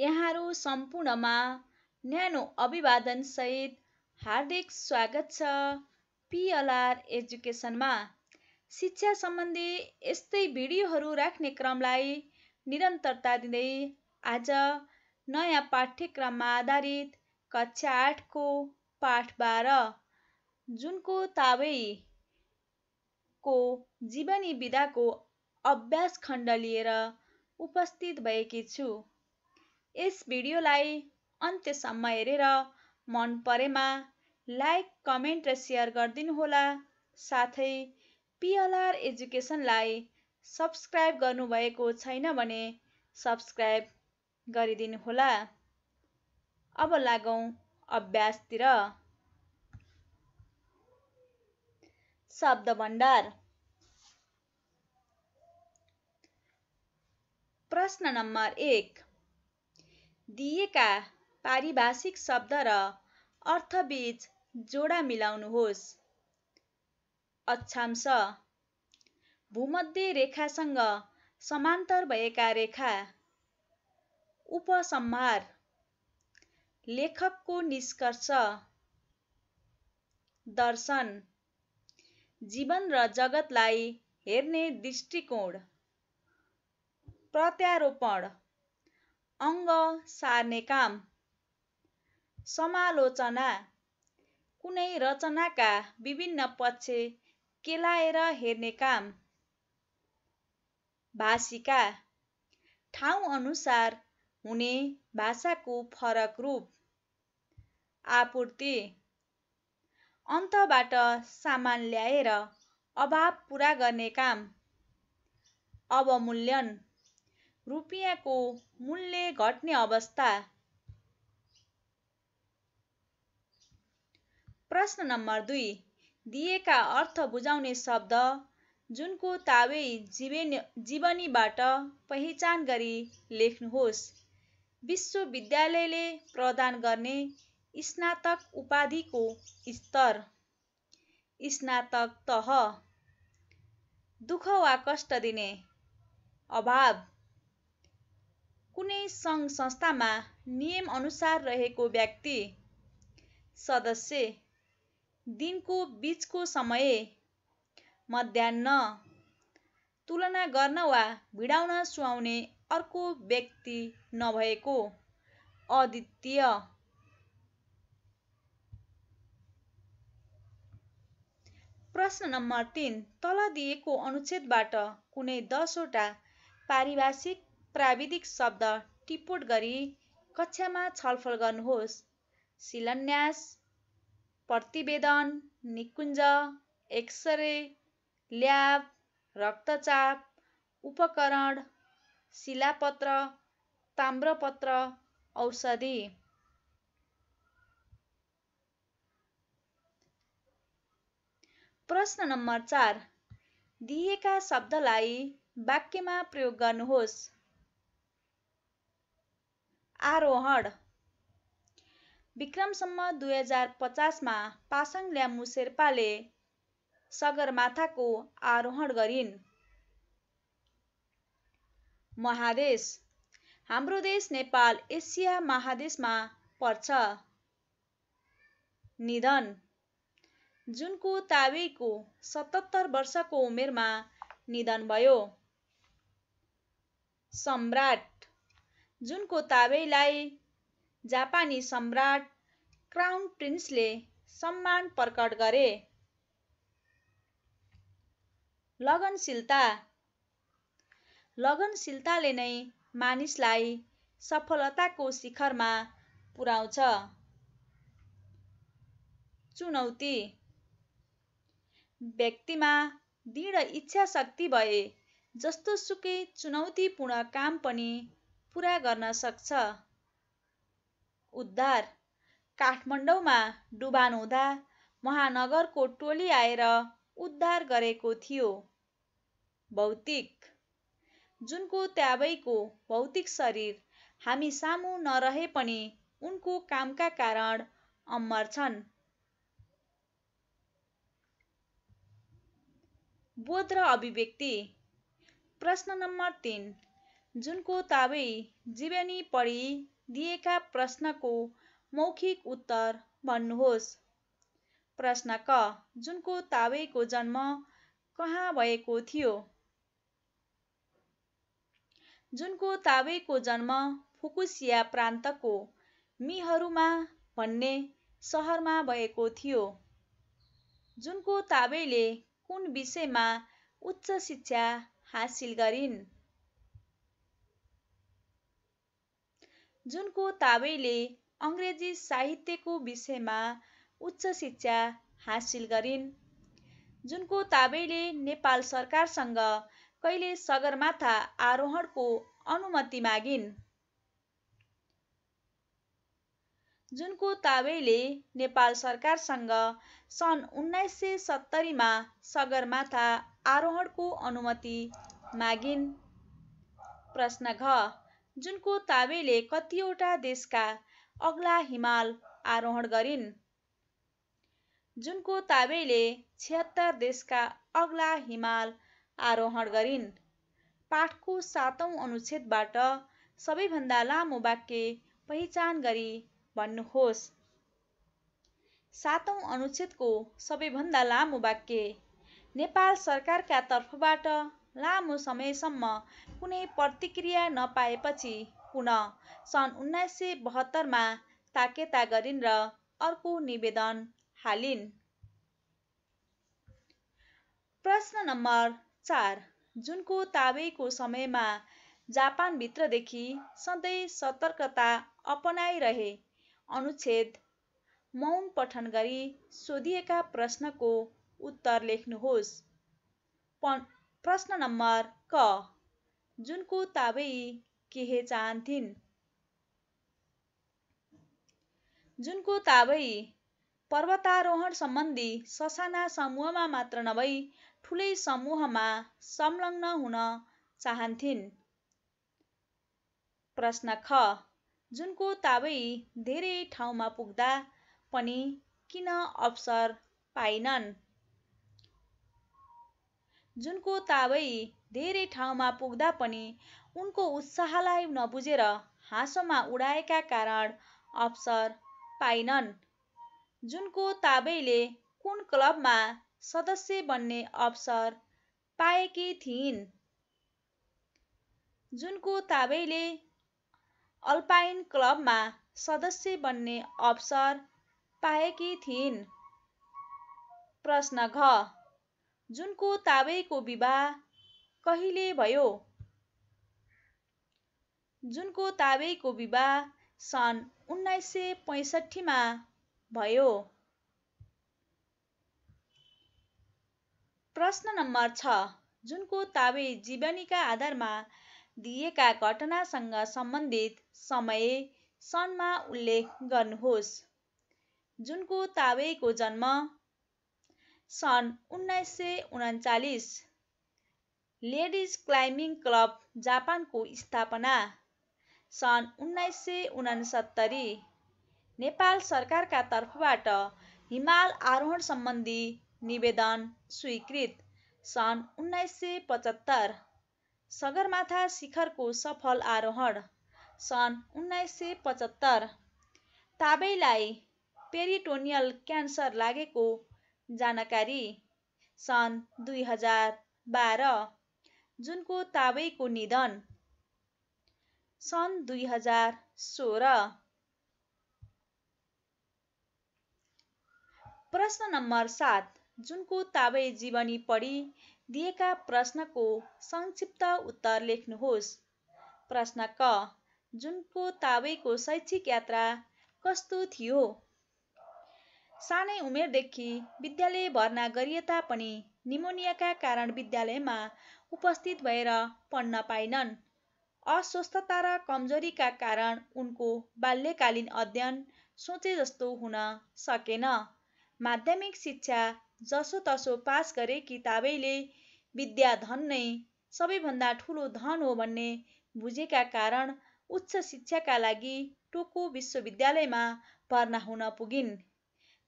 यहाँहरू सम्पूर्णमा न्यानो अभिवादन सहित हार्दिक स्वागत छ पिएलआर एजुकेसनमा शिक्षा सम्बन्धी यस्तै भिडियोहरू राख्ने क्रमलाई निरन्तरता दिँदै आज नयाँ पाठ्यक्रममा आधारित कक्षा आठको पाठ बाह्र जुनको तावेईको जीवनी विधाको अभ्यास खण्ड लिएर उपस्थित भएकी छु यस भिडियोलाई अन्त्यसम्म हेरेर मन परेमा लाइक कमेन्ट र सेयर गरिदिनुहोला साथै पिएलआर एजुकेसनलाई सब्सक्राइब गर्नुभएको छैन भने सब्सक्राइब गरिदिनुहोला अब लागौँ अभ्यासतिर शब्द भण्डार प्रश्न नम्बर एक दिएका पारिभाषिक शब्द र अर्थबीच जोडा मिलाउनुहोस् अक्षांश भूमध्य रेखासँग समान्तर भएका रेखा उपसम्हार लेखकको निष्कर्ष दर्शन जीवन र जगतलाई हेर्ने दृष्टिकोण प्रत्यारोपण अङ्ग सार्ने काम समालोचना कुनै रचनाका विभिन्न पक्ष केलाएर हेर्ने काम भाषिका ठाउँ अनुसार हुने भाषाको फरक रूप आपूर्ति अन्तबाट सामान ल्याएर अभाव पुरा गर्ने काम अवमूल्यन रुपियाँको मूल्य घट्ने अवस्था प्रश्न नम्बर दुई दिएका अर्थ बुझाउने शब्द जुनको तावे जीवे जीवनीबाट पहिचान गरी लेख्नुहोस् विश्वविद्यालयले प्रदान गर्ने स्नातक उपाधिको स्तर स्नातक तह दुःख वा कष्ट दिने अभाव कुनै सङ्घ संस्थामा अनुसार रहेको व्यक्ति सदस्य दिनको बिचको समय मध्याह तुलना गर्न वा भिडाउन सुहाउने अर्को व्यक्ति नभएको अद्वितीय प्रश्न नम्बर तिन तल दिएको अनुच्छेदबाट कुनै दसवटा पारिभाषिक प्राविधिक शब्द टिपोट गरी कक्षामा छलफल गर्नुहोस् शिलान्यास प्रतिवेदन निकुञ्ज एक्सरे ल्याब रक्तचाप उपकरण शिलापत्र ताम्रपत्र औषधि प्रश्न नम्बर चार दिएका शब्दलाई वाक्यमा प्रयोग गर्नुहोस् आरोहण विक्रमसम्म दुई हजार पचासमा पासाङ ल्यामु शेर्पाले सगरमाथाको आरोहण गरिन् महादेश हाम्रो देश नेपाल एसिया महादेशमा पर्छ निधन जुनको तावेको सतहत्तर वर्षको उमेरमा निधन भयो सम्राट जुनको ताबेलाई जापानी सम्राट क्राउन प्रिन्सले सम्मान प्रकट गरे लगनशीलता लगनशीलताले नै मानिसलाई सफलताको शिखरमा पुर्याउँछ चुनौती व्यक्तिमा दृढ इच्छा शक्ति भए जस्तो सुकै चुनौतीपूर्ण काम पनि पुरा गर्न सक्छ उद्धार काठमाडौँमा डुबान हुँदा महानगरको टोली आएर उद्धार गरेको थियो भौतिक जुनको त्याबैको भौतिक शरीर हामी सामु नरहे पनि उनको कामका कारण अमर छन् बोध र अभिव्यक्ति प्रश्न नम्बर तिन जुनको ताबे जीवनी पढी दिएका प्रश्नको मौखिक उत्तर भन्नुहोस् प्रश्न क जुनको ताबैको जन्म कहाँ भएको थियो जुनको ताबैको जन्म फुकुसिया प्रान्तको मिहरूमा भन्ने सहरमा भएको थियो जुनको ताबेले कुन विषयमा उच्च शिक्षा हासिल गरिन् जुनको ताबैले अङ्ग्रेजी साहित्यको विषयमा उच्च शिक्षा हासिल गरिन् जुनको ताबैले नेपाल सरकारसँग कहिले सगरमाथा आरोहणको अनुमति मागिन् जुनको ताबैले नेपाल सरकारसँग सन् उन्नाइस सय सत्तरीमा सगरमाथा आरोहणको अनुमति मागिन् प्रश्न घ जुनको ताबेले कतिवटा देशका अग्ला हिमाल आरोहण गरिन् जुनको ताबेले छिहत्तर देशका अग्ला हिमाल आरोहण गरिन् पाठको सातौँ अनुच्छेदबाट सबैभन्दा लामो वाक्य पहिचान गरी भन्नुहोस् सातौँ अनुच्छेदको सबैभन्दा लामो वाक्य नेपाल सरकारका तर्फबाट लामो समयसम्म कुनै प्रतिक्रिया नपाएपछि पुनः सन् उन्नाइस सय बहत्तरमा ताकेता गरिन् र अर्को निवेदन हालिन् प्रश्न नम्बर चार जुनको ताबेको समयमा जापानभित्रदेखि सधैँ सतर्कता अपनाइरहे अनुच्छेद मौन पठन गरी सोधिएका प्रश्नको उत्तर लेख्नुहोस् प्रश्न नम्बर क जुनको ताबै केहे चाहन्थिन् जुनको ताबै पर्वतारोहण सम्बन्धी ससाना समूहमा मात्र नभई ठुलै समूहमा संलग्न हुन चाहन्थिन् प्रश्न ख जुनको ताबै धेरै ठाउँमा पुग्दा पनि किन अवसर पाइनन् जुनको ताबै धेरै ठाउँमा पुग्दा पनि उनको उत्साहलाई नबुझेर हाँसोमा उडाएका कारण अवसर पाइनन् जुनको ताबैले कुन क्लबमा सदस्य बन्ने अवसर पाएकी थिइन् जुनको ताबैले अल्पाइन क्लबमा सदस्य बन्ने अवसर पाएकी थिइन् प्रश्न घ जुनको ताबैको विवाह कहिले भयो जुनको ताबेको विवाह सन् उन्नाइस सय पैँसठीमा भयो प्रश्न नम्बर छ जुनको ताबे जीवनीका आधारमा दिएका घटनासँग सम्बन्धित समय सनमा उल्लेख गर्नुहोस् जुनको ताबेको जन्म सन् उन्नाइस सय उन्चालिस लेडिज क्लाइम्बिङ क्लब जापानको स्थापना सन् उन्नाइस सय उनासत्तरी नेपाल सरकारका तर्फबाट हिमाल आरोहण सम्बन्धी निवेदन स्वीकृत सन् उन्नाइस सय पचहत्तर सगरमाथा शिखरको सफल आरोहण सन् उन्नाइस सय पचहत्तर ताबेलाई पेरिटोनियल क्यान्सर लागेको जानकारी सन् दुई हजार बाह्र जुनको ताबेको निधन सन् दुई हजार सोह्र प्रश्न नम्बर सात जुनको ताबे जीवनी पढी दिएका प्रश्नको संक्षिप्त उत्तर लेख्नुहोस् प्रश्न क जुनको ताबेको शैक्षिक यात्रा कस्तो थियो सानै उमेरदेखि विद्यालय भर्ना गरिए तापनि निमोनियाका कारण विद्यालयमा उपस्थित भएर पढ्न पाइनन् अस्वस्थता र कमजोरीका कारण उनको बाल्यकालीन अध्ययन सोचे जस्तो हुन सकेन माध्यमिक शिक्षा जसोतसो पास गरे किताबैले विद्या धन नै सबैभन्दा ठुलो धन हो भन्ने बुझेका कारण उच्च शिक्षाका लागि टोको विश्वविद्यालयमा भर्ना हुन पुगिन्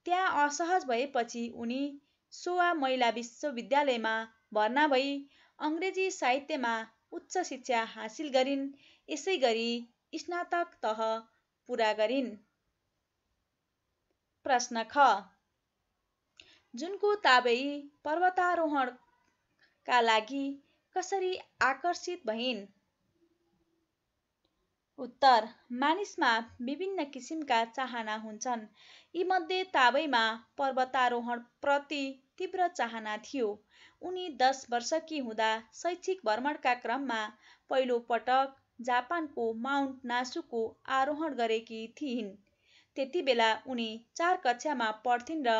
त्यहाँ असहज भएपछि उनी सोवा महिला विश्वविद्यालयमा भर्ना भई अङ्ग्रेजी साहित्यमा उच्च शिक्षा हासिल गरिन् यसै गरी स्नातक तह पुरा गरिन् प्रश्न ख जुनको ताबेई पर्वतारोहणका लागि कसरी आकर्षित भइन् उत्तर मानिसमा विभिन्न किसिमका चाहना हुन्छन् मध्ये ताबैमा पर्वतारोहण प्रति तीव्र चाहना थियो उनी दस वर्षकी हुँदा शैक्षिक भ्रमणका क्रममा पहिलो पटक जापानको माउन्ट नासुको आरोहण गरेकी थिइन् त्यति बेला उनी चार कक्षामा पढ्थिन् र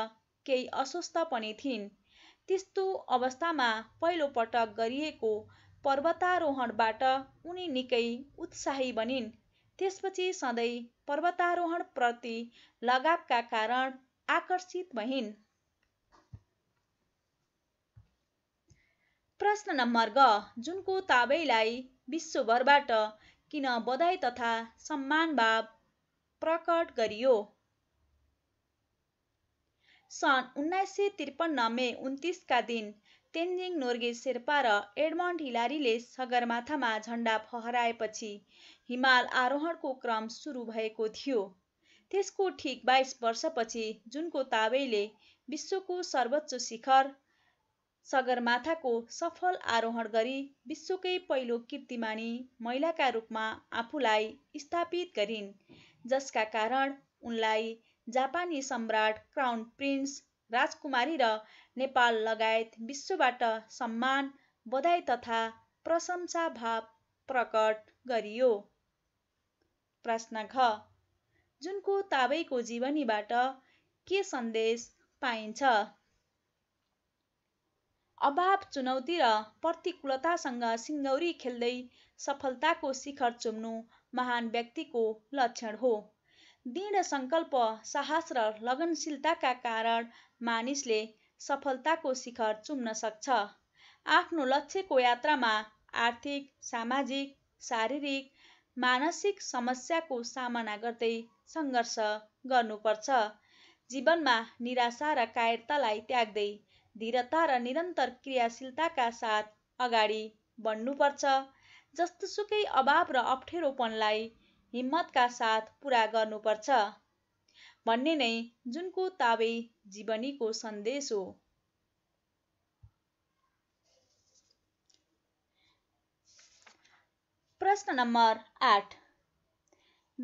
केही अस्वस्थ पनि थिइन् त्यस्तो अवस्थामा पहिलोपटक गरिएको पर्वतारोहणबाट उनी निकै उत्साही बनिन् त्यसपछि सधैँ पर्वतारोहणप्रति लगावका कारण आकर्षित भइन् प्रश्न नम्बर ग जुनको ताबैलाई विश्वभरबाट किन बधाई तथा सम्मानभाव प्रकट गरियो सन् उन्नाइस सय त्रिपन्न मे उन्तिसका दिन तेन्जिङ नोर्गे शेर्पा र एडमन्ड हिलारीले सगरमाथामा झन्डा फहराएपछि हिमाल आरोहणको क्रम सुरु भएको थियो त्यसको ठिक बाइस वर्षपछि जुनको ताबैले विश्वको सर्वोच्च शिखर सगरमाथाको सफल आरोहण गरी विश्वकै पहिलो कीर्तिमानी महिलाका रूपमा आफूलाई स्थापित गरिन् जसका कारण उनलाई जापानी सम्राट क्राउन प्रिन्स राजकुमारी र नेपाल लगायत विश्वबाट सम्मान बधाई तथा प्रशंसा भाव प्रकट गरियो प्रश्न घ जुनको ताबैको जीवनीबाट के सन्देश पाइन्छ अभाव चुनौती र प्रतिकूलतासँग सिङ्गौरी खेल्दै सफलताको शिखर चुम्नु महान व्यक्तिको लक्षण हो दृढ सङ्कल्प साहस र लगनशीलताका कारण मानिसले सफलताको शिखर चुम्न सक्छ आफ्नो लक्ष्यको यात्रामा आर्थिक सामाजिक शारीरिक मानसिक समस्याको सामना गर्दै सङ्घर्ष गर्नुपर्छ जीवनमा निराशा र कायरतालाई त्याग्दै धीरता र निरन्तर क्रियाशीलताका साथ अगाडि बढ्नुपर्छ जस्तोसुकै अभाव र अप्ठ्यारोपनलाई हिम्मतका साथ पुरा गर्नुपर्छ भन्ने नै जुनको ताबै जीवनीको सन्देश हो प्रश्न नम्बर आठ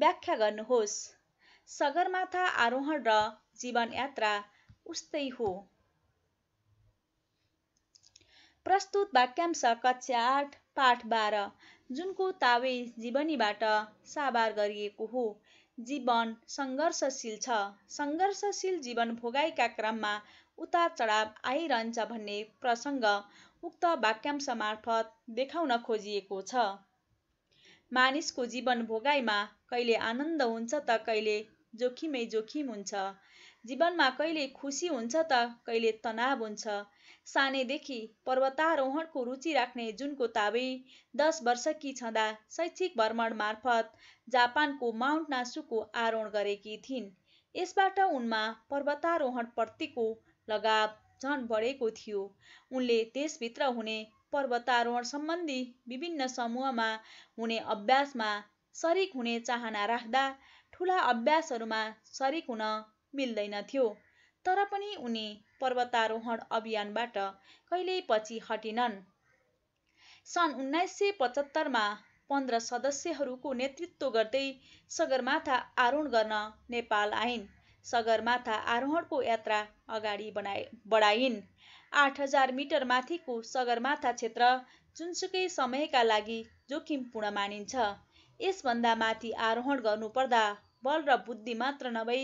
व्याख्या गर्नुहोस् सगरमाथा आरोहण र जीवनयात्रा उस्तै हो प्रस्तुत वाक्यांश कक्षा आठ पाठ बाह्र जुनको तावे जीवनीबाट साबार गरिएको हो जीवन सङ्घर्षशील छ सङ्घर्षशील जीवन भोगाइका क्रममा उतार चढाव आइरहन्छ भन्ने प्रसङ्ग उक्त वाक्यांश मार्फत देखाउन खोजिएको छ मानिसको जीवन भोगाइमा कहिले आनन्द हुन्छ त कहिले जोखिमै जोखिम हुन्छ जीवनमा कहिले खुसी हुन्छ त कहिले तनाव हुन्छ सानैदेखि पर्वतारोहणको रुचि राख्ने जुनको ताबे दस वर्षकी छँदा शैक्षिक भ्रमण मार्फत जापानको माउन्ट नासुको आरोहण गरेकी थिइन् यसबाट उनमा पर्वतारोहण प्रतिको लगाव झन बढेको थियो उनले देशभित्र हुने पर्वतारोहण सम्बन्धी विभिन्न समूहमा हुने अभ्यासमा सरिक हुने चाहना राख्दा ठुला अभ्यासहरूमा सरिक हुन मिल्दैन थियो तर पनि उनी पर्वतारोहण अभियानबाट कहिल्यै पछि हटिनन् सन् उन्नाइस सय पचहत्तरमा पन्ध्र सदस्यहरूको नेतृत्व गर्दै सगरमाथा आरोहण गर्न नेपाल आइन् सगरमाथा आरोहणको यात्रा अगाडि बनाए बढाइन् आठ हजार मिटर माथिको सगरमाथा क्षेत्र जुनसुकै समयका लागि जोखिमपूर्ण मानिन्छ यसभन्दा माथि आरोहण गर्नुपर्दा बल र बुद्धि मात्र नभई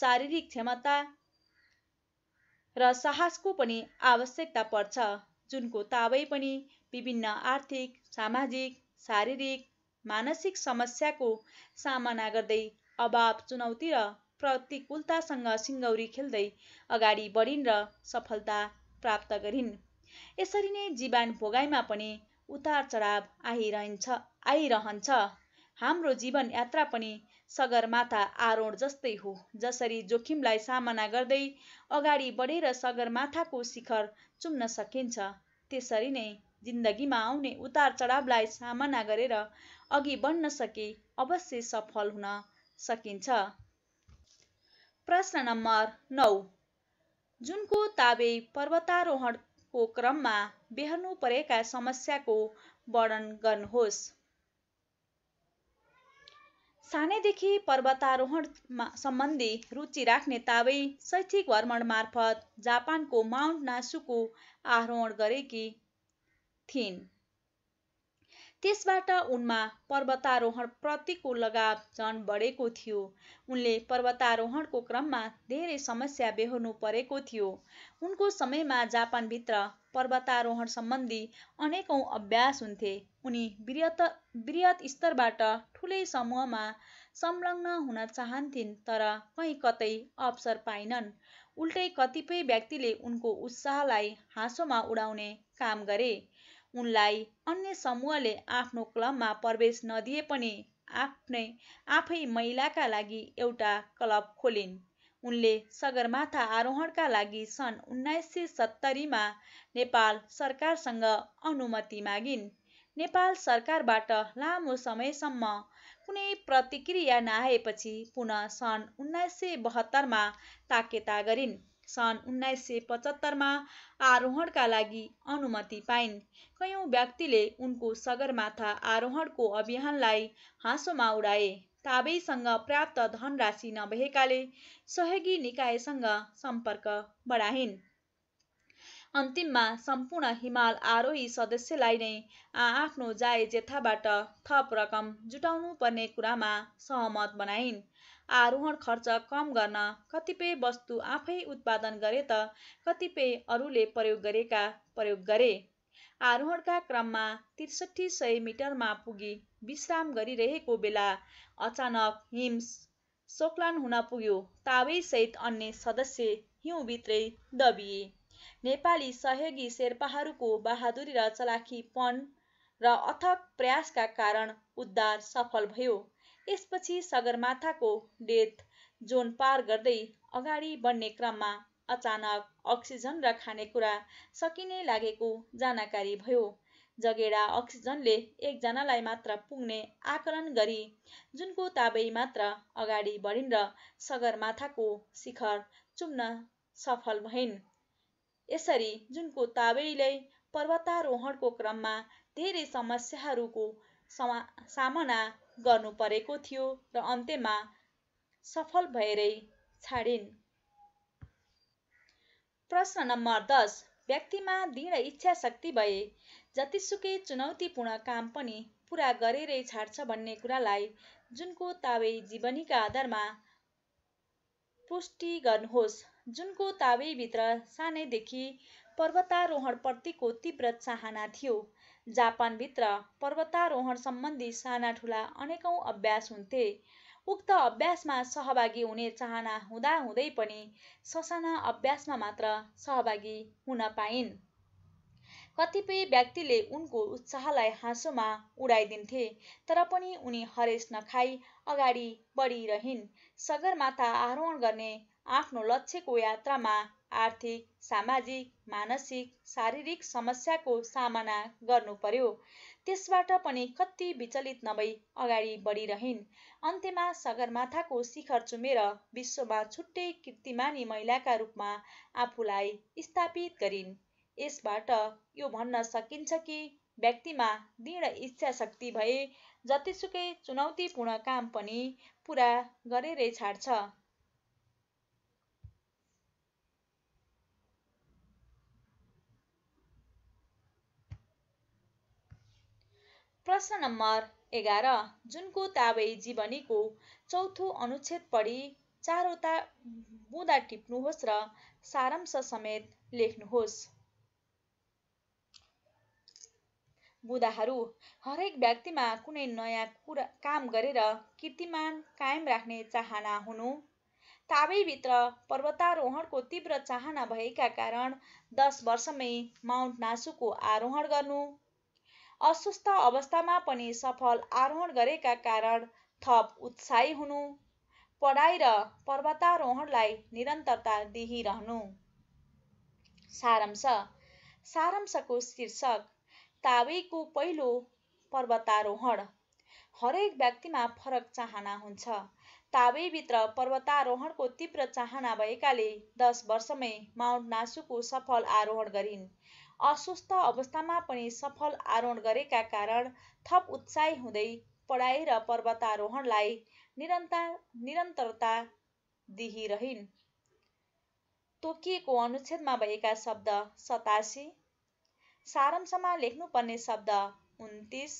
शारीरिक क्षमता र साहसको पनि आवश्यकता पर्छ जुनको तावै पनि विभिन्न आर्थिक सामाजिक शारीरिक मानसिक समस्याको सामना गर्दै अभाव चुनौती र प्रतिकूलतासँग सिङ्गौरी खेल्दै अगाडि बढिन् र सफलता प्राप्त गरिन् यसरी नै जीवन भोगाइमा पनि उतार चढाव आइरहन्छ आइरहन्छ हाम्रो जीवन यात्रा पनि सगरमाथा आरोहण जस्तै हो जसरी जोखिमलाई सामना गर्दै अगाडि बढेर सगरमाथाको शिखर चुम्न सकिन्छ त्यसरी नै जिन्दगीमा आउने उतार चढावलाई सामना गरेर अघि बढ्न सके अवश्य सफल हुन सकिन्छ प्रश्न नम्बर नौ जुनको ताबे पर्वतारोहणको क्रममा बेहर्नु परेका समस्याको वर्णन गर्नुहोस् सानैदेखि पर्वतारोहणमा सम्बन्धी रुचि राख्ने तावै शैक्षिक भ्रमण मार्फत जापानको माउन्ट नासुको आरोहण गरेकी थिइन् त्यसबाट उनमा पर्वतारोहण प्रतिको लगाव झन बढेको थियो उनले पर्वतारोहणको क्रममा धेरै समस्या बेहोर्नु परेको थियो उनको समयमा जापानभित्र पर्वतारोहण सम्बन्धी अनेकौँ अभ्यास हुन्थे उनी वृहत वृहत स्तरबाट ठुलै समूहमा संलग्न हुन चाहन्थिन् तर कहीँ कतै अवसर पाइनन् उल्टै कतिपय व्यक्तिले उनको उत्साहलाई हाँसोमा उडाउने काम गरे उनलाई अन्य समूहले आफ्नो क्लबमा प्रवेश नदिए पनि आफ्नै आफै महिलाका लागि एउटा क्लब खोलिन् उनले सगरमाथा आरोहणका लागि सन् उन्नाइस सय सत्तरीमा नेपाल सरकारसँग अनुमति मागिन् नेपाल सरकारबाट लामो समयसम्म कुनै प्रतिक्रिया नआएपछि पुनः सन् उन्नाइस सय बहत्तरमा ताकेता गरिन् सन् उन्नाइस सय पचहत्तरमा आरोहणका लागि अनुमति पाइन् कयौँ व्यक्तिले उनको सगरमाथा आरोहणको अभियानलाई हाँसोमा उडाए ताबेसँग प्राप्त धनराशि नभएकाले सहयोगी निकायसँग सम्पर्क बढाइन् अन्तिममा सम्पूर्ण हिमाल आरोही सदस्यलाई नै आआफ्नो जाय जेथाबाट थप रकम जुटाउनु पर्ने कुरामा सहमत बनाइन् आरोहण खर्च कम गर्न कतिपय वस्तु आफै उत्पादन गरे त कतिपय अरूले प्रयोग गरेका प्रयोग गरे आरोहणका क्रममा त्रिसठी सय मिटरमा पुगी विश्राम गरिरहेको बेला अचानक हिम सोक्लान हुन पुग्यो सहित अन्य सदस्य हिउँभित्रै दबिए नेपाली सहयोगी शेर्पाहरूको बहादुरी र चलाखीपन र अथक प्रयासका कारण उद्धार सफल भयो यसपछि सगरमाथाको डेथ जोन पार गर्दै अगाडि बढ्ने क्रममा अचानक अक्सिजन र खानेकुरा सकिने लागेको जानकारी भयो जगेडा अक्सिजनले एकजनालाई मात्र पुग्ने आकलन गरी जुनको ताबै मात्र अगाडि बढिन् र सगरमाथाको शिखर चुम्न सफल भइन् यसरी जुनको ताबैले पर्वतारोहणको क्रममा धेरै समस्याहरूको समा सामना गर्नु परेको थियो र अन्त्यमा सफल भएरै छाडिन् प्रश्न नम्बर दस व्यक्तिमा दृढ इच्छा शक्ति भए जतिसुकै चुनौतीपूर्ण काम पनि पुरा गरेरै छाड्छ भन्ने कुरालाई जुनको तावै जीवनीका आधारमा पुष्टि गर्नुहोस् जुनको ताबेभित्र सानैदेखि पर्वतारोहणप्रतिको तीव्र चाहना थियो जापानभित्र पर्वतारोहण सम्बन्धी साना ठुला अनेकौँ अभ्यास हुन्थे उक्त अभ्यासमा सहभागी हुने चाहना हुँदाहुँदै पनि ससाना अभ्यासमा मात्र सहभागी हुन पाइन् कतिपय व्यक्तिले उनको उत्साहलाई हाँसोमा उडाइदिन्थे तर पनि उनी हरेस नखाई अगाडि बढिरहन् सगरमाथा आरोहण गर्ने आफ्नो लक्ष्यको यात्रामा आर्थिक सामाजिक मानसिक शारीरिक समस्याको सामना गर्नु पर्यो त्यसबाट पनि कति विचलित नभई अगाडि बढिरहन् अन्त्यमा सगरमाथाको शिखर चुमेर विश्वमा छुट्टै कीर्तिमानी महिलाका रूपमा आफूलाई स्थापित गरिन् यसबाट यो भन्न सकिन्छ कि व्यक्तिमा दृढ इच्छा शक्ति भए जतिसुकै चुनौतीपूर्ण काम पनि पुरा गरेरै छाड्छ प्रश्न नम्बर एघार जुनको ताबै जीवनीको चौथो अनुच्छेद पढी चारवटा बुँदा टिप्नुहोस् र सारांश समेत लेख्नुहोस् बुदाहरू हरेक व्यक्तिमा कुनै नयाँ कुरा काम गरेर कीर्तिमान कायम राख्ने चाहना हुनु ताबैभित्र पर्वतारोहणको तीव्र चाहना भएका कारण दस वर्षमै माउन्ट नासुको आरोहण गर्नु अस्वस्थ अवस्थामा पनि सफल आरोहण गरेका कारण थप उत्साही हुनु पढाइ र पर्वतारोहणलाई निरन्तरता दिइरहनु सारांश सारांशको शीर्षक तावेको पहिलो पर्वतारोहण हरेक व्यक्तिमा फरक चाहना हुन्छ भित्र पर्वतारोहणको तीव्र चाहना भएकाले दस वर्षमै माउन्ट नासुको सफल आरोहण गरिन् अस्वस्थ अवस्थामा पनि सफल आरोहण गरेका कारण थप उत्साही हुँदै पढाइ र पर्वतारोहणलाई निरन्तर निरन्तरता दिइरहन् तोकिएको अनुच्छेदमा भएका शब्द सतासी सारांशमा लेख्नुपर्ने शब्द उन्तिस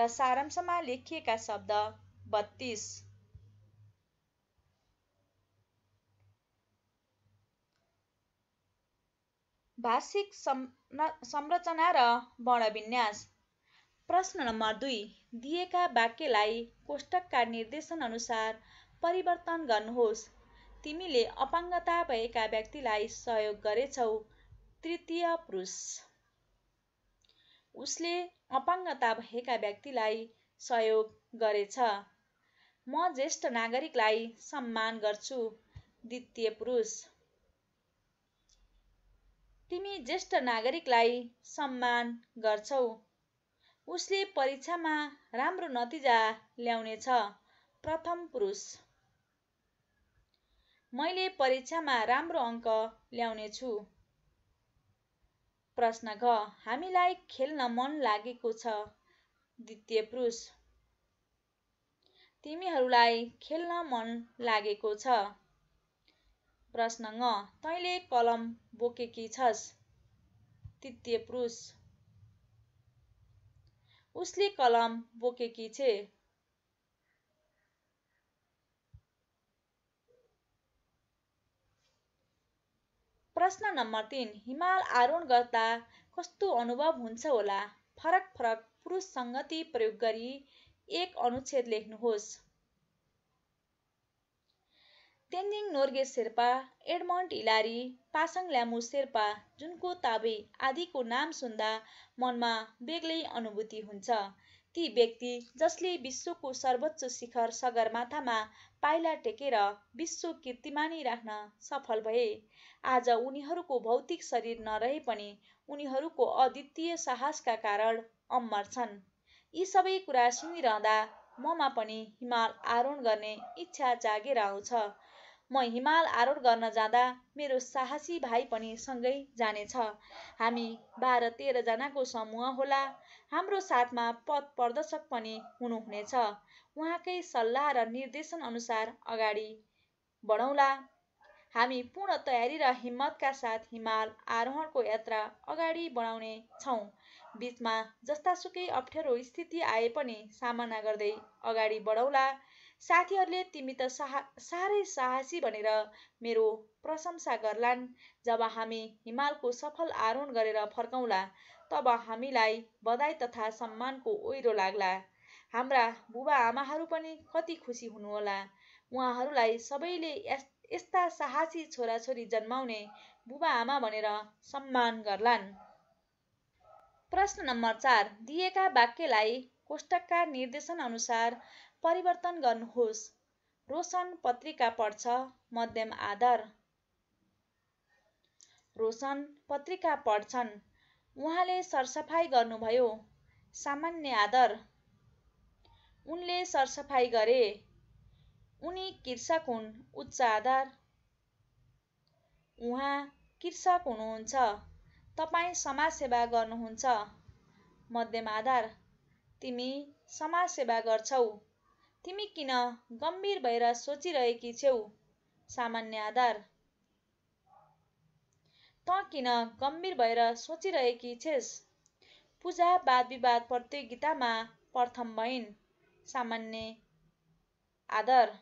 र सारांशमा लेखिएका शब्द बत्तिस भाषिक सम् संरचना र वर्णविन्यास प्रश्न नम्बर दुई दिएका वाक्यलाई कोष्टकका निर्देशन अनुसार परिवर्तन गर्नुहोस् तिमीले अपाङ्गता भएका व्यक्तिलाई सहयोग गरेछौ तृतीय पुरुष उसले अपाङ्गता भएका व्यक्तिलाई सहयोग गरेछ म ज्येष्ठ नागरिकलाई सम्मान गर्छु द्वितीय पुरुष तिमी ज्येष्ठ नागरिकलाई सम्मान गर्छौ उसले परीक्षामा राम्रो नतिजा ल्याउनेछ प्रथम पुरुष मैले परीक्षामा राम्रो अङ्क ल्याउनेछु प्रश्न घ हामीलाई खेल्न मन लागेको छ द्वितीय पुरुष तिमीहरूलाई खेल्न मन लागेको छ प्रश्न ङ तैँले कलम बोकेकी छस् तृतीय पुरुष उसले कलम बोकेकी छे प्रश्न नम्बर तिन हिमाल आरोहण गर्दा कस्तो अनुभव हुन्छ होला फरक फरक पुरुष सङ्गति प्रयोग गरी एक अनुच्छेद लेख्नुहोस् तेन्जिङ नोर्गे शेर्पा एडमन्ड इलारी पासाङ ल्यामु शेर्पा जुनको ताबे आदिको नाम सुन्दा मनमा बेग्लै अनुभूति हुन्छ ती व्यक्ति जसले विश्वको सर्वोच्च शिखर सगरमाथामा पाइला टेकेर विश्व कीर्तिमानी राख्न सफल भए आज उनीहरूको भौतिक शरीर नरहे पनि उनीहरूको अद्वितीय साहसका कारण अमर छन् यी सबै कुरा सुनिरहँदा ममा पनि हिमाल आरोहण गर्ने इच्छा जागेर आउँछ म हिमाल आरोहण गर्न जाँदा मेरो साहसी भाइ पनि सँगै जानेछ हामी बाह्र तेह्रजनाको समूह होला हाम्रो साथमा पथ प्रदर्शक पनि हुनुहुनेछ उहाँकै सल्लाह र निर्देशन अनुसार अगाडि बढौँला हामी पूर्ण तयारी र हिम्मतका साथ हिमाल आरोहणको यात्रा अगाडि बढाउने छौँ बिचमा जस्तासुकै अप्ठ्यारो स्थिति आए पनि सामना गर्दै अगाडि बढौँला साथीहरूले तिमी त साहा साह्रै साहसी भनेर मेरो प्रशंसा गर्लान् जब हामी हिमालको सफल आरोहण गरेर फर्काउँला तब हामीलाई बधाई तथा सम्मानको ओहिरो लाग्ला हाम्रा बुबा आमाहरू पनि कति खुसी हुनुहोला उहाँहरूलाई सबैले यस्ता साहसी छोराछोरी जन्माउने बुबा आमा भनेर सम्मान गर्लान् प्रश्न नम्बर चार दिएका वाक्यलाई कोष्टकका निर्देशन अनुसार परिवर्तन गर्नुहोस् रोशन पत्रिका पढ्छ मध्यम आधार रोशन पत्रिका पढ्छन् उहाँले सरसफाई गर्नुभयो सामान्य आदर उनले सरसफाई गरे उनी कृषक हुन् उच्च आधार उहाँ कृषक हुनुहुन्छ तपाईँ समाजसेवा गर्नुहुन्छ मध्यम आधार तिमी समाजसेवा गर्छौ तिमी किन गम्भीर भएर सोचिरहेकी छेउ सामान्य आधार त किन गम्भीर भएर सोचिरहेकी छेस पूजा वाद विवाद प्रतियोगितामा प्रथम भइन् सामान्य आदर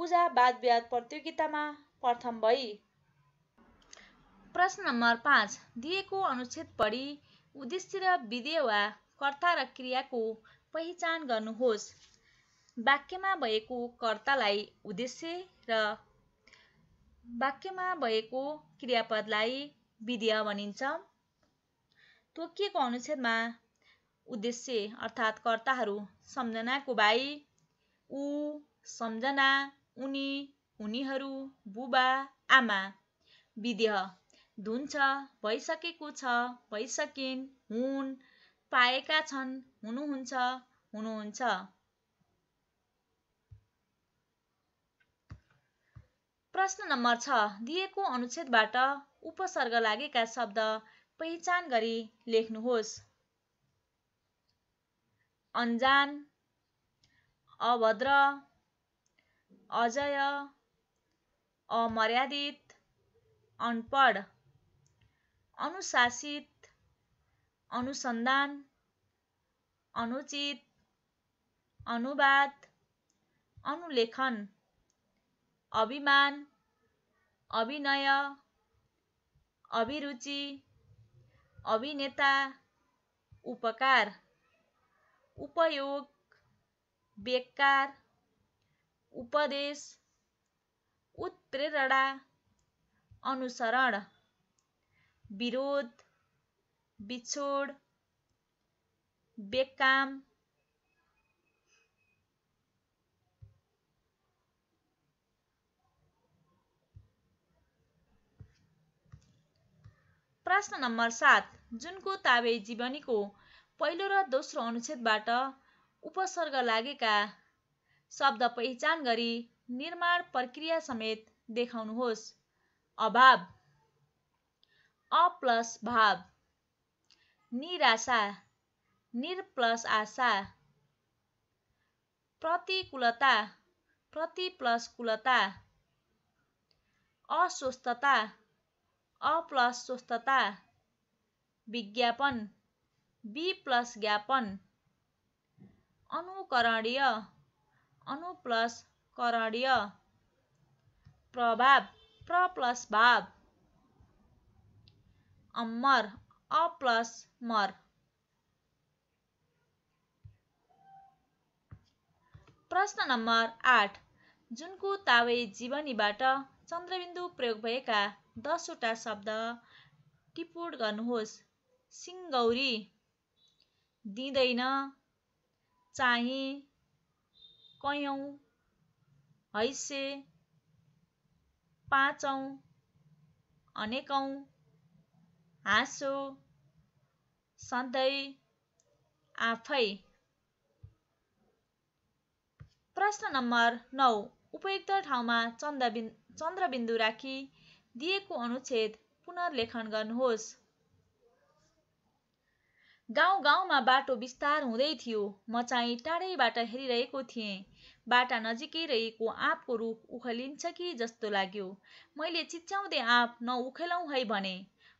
पूजा वाद विवाद प्रतियोगितामा प्रथम भई प्रश्न नम्बर पाँच दिएको अनुच्छेद पढी उद्देश्य र विधेय वा कर्ता र क्रियाको पहिचान गर्नुहोस् वाक्यमा भएको कर्तालाई उद्देश्य र वाक्यमा भएको क्रियापदलाई विधेय भनिन्छ तोकिएको अनुच्छेदमा उद्देश्य अर्थात् कर्ताहरू सम्झनाको भाइ ऊ सम्झना उनी उनीहरू बुबा आमा विदेह धुन्छ भइसकेको छ भइसकिन् हुन् पाएका छन् हुनुहुन्छ हुनुहुन्छ प्रश्न नम्बर छ दिएको अनुच्छेदबाट उपसर्ग लागेका शब्द पहिचान गरी लेख्नुहोस् अन्जान अभद्र अजय अमर्यादित अनपढ अनुशासित अनुसन्धान अनुचित अनुवाद अनुलेखन अभिमान अभिनय अभिरुचि अभिनेता उपकार उपयोग बेकार उपदेश उत्प्रेरणा अनुसरण विरोध बिछोड बेकाम प्रश्न नम्बर सात जुनको ताबे जीवनीको पहिलो र दोस्रो अनुच्छेदबाट उपसर्ग लागेका शब्द पहिचान गरी निर्माण प्रक्रिया समेत देखाउनुहोस् अभाव अ प्लस भाव निराशा निर आशा प्रतिकूलता प्रति प्लस कुलता अस्वस्थता अप्लस प्लस स्वस्थता विज्ञापन बी प्लस ज्ञापन अनुकरणीय अनु प्लस करणीय प्रभाव प्र प्लस भाव अमर अ प्लस मर प्रश्न नम्बर आठ जुनको तावे जीवनीबाट चन्द्रबिन्दु प्रयोग भएका दसवटा शब्द टिपोट गर्नुहोस् सिङ्गौरी दिँदैन चाहिँ कयौँ हैसे पाँचौँ अनेकौँ हाँसो सधैँ आफै प्रश्न नम्बर नौ उपयुक्त ठाउँमा चन्द्रबिन् चन्द्रबिन्दु राखी दिएको अनुच्छेद पुनर्लेखन गर्नुहोस् गाउँ गाउँमा बाटो विस्तार हुँदै थियो म चाहिँ टाढैबाट हेरिरहेको थिएँ बाटा नजिकै रहेको आँपको रुख उखलिन्छ कि जस्तो लाग्यो मैले चिच्याउँदै आँप नउखेलौँ है भने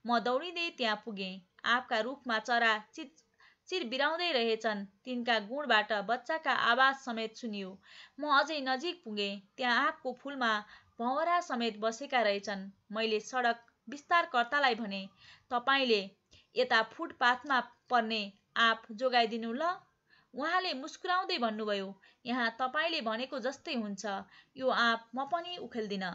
म दौडिँदै त्यहाँ पुगेँ आँपका रुखमा चरा चिच चिर बिराउँदै रहेछन् तिनका गुणबाट बच्चाका आवाज समेत सुनियो म अझै नजिक पुगेँ त्यहाँ आँपको फुलमा भँवरा समेत बसेका रहेछन् मैले सडक विस्तारकर्तालाई भने तपाईँले यता फुटपाथमा पर्ने आँप जोगाइदिनु ल उहाँले मुस्कुराउँदै भन्नुभयो यहाँ तपाईँले भनेको जस्तै हुन्छ यो आँप म पनि उखेल्दिनँ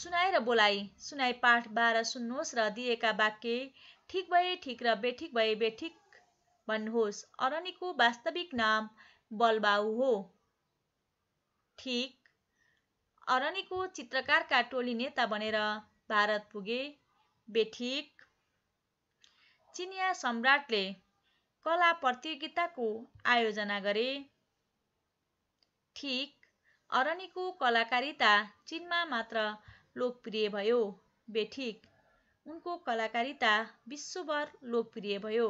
सुनाएर बोलाई सुनाई पाठ बाह्र सुन्नुहोस् र दिएका वाक्य ठिक भए ठिक र बेठिक भए बेठिक भन्नुहोस् अरनीको वास्तविक नाम बलबाउ हो ठिक अरनीको चित्रकारका टोली नेता बनेर भारत पुगे बेठिक चिनिया सम्राटले कला प्रतियोगिताको आयोजना गरे ठिक अरनीको कलाकारिता चिनमा मात्र लोकप्रिय भयो बेठिक उनको कलाकारिता विश्वभर लोकप्रिय भयो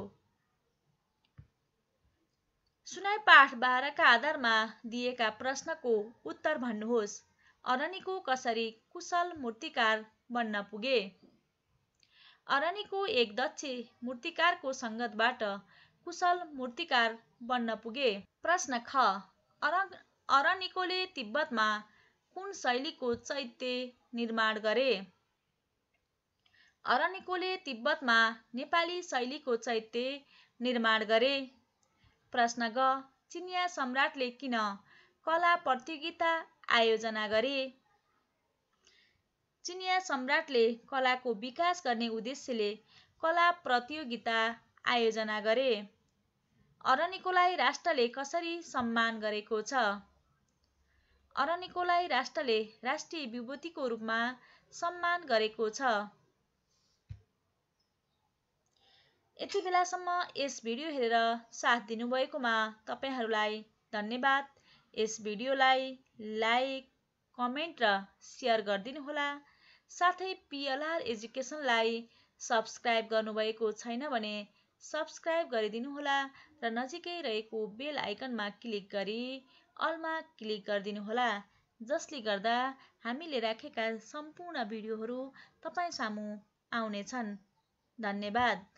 सुनाइ पाठ बाह्रका आधारमा दिएका प्रश्नको उत्तर भन्नुहोस् अरनीको कसरी कुशल मूर्तिकार बन्न पुगे अरनीको एक दक्ष मूर्तिकारको सङ्गतबाट कुशल मूर्तिकार बन्न पुगे प्रश्न ख अर अरनिकोले तिब्बतमा कुन शैलीको चैत्य निर्माण गरे अरनिकोले तिब्बतमा नेपाली शैलीको चैत्य निर्माण गरे प्रश्न ग चिनिया सम्राटले किन कला प्रतियोगिता आयोजना गरे चिनिया सम्राटले कलाको विकास गर्ने उद्देश्यले कला प्रतियोगिता आयोजना गरे अरनिकोलाई राष्ट्रले कसरी सम्मान गरेको छ अरनिकोलाई राष्ट्रले राष्ट्रिय विभूतिको रूपमा सम्मान गरेको छ यति बेलासम्म यस भिडियो हेरेर साथ दिनुभएकोमा तपाईँहरूलाई धन्यवाद यस भिडियोलाई लाइक कमेन्ट र सेयर गरिदिनुहोला साथै पिएलआर एजुकेसनलाई सब्सक्राइब गर्नुभएको छैन भने सब्सक्राइब गरिदिनुहोला र नजिकै रहेको बेल आइकनमा क्लिक गरी अलमा क्लिक गरिदिनुहोला जसले गर्दा हामीले राखेका सम्पूर्ण भिडियोहरू तपाईँ सामु आउनेछन् धन्यवाद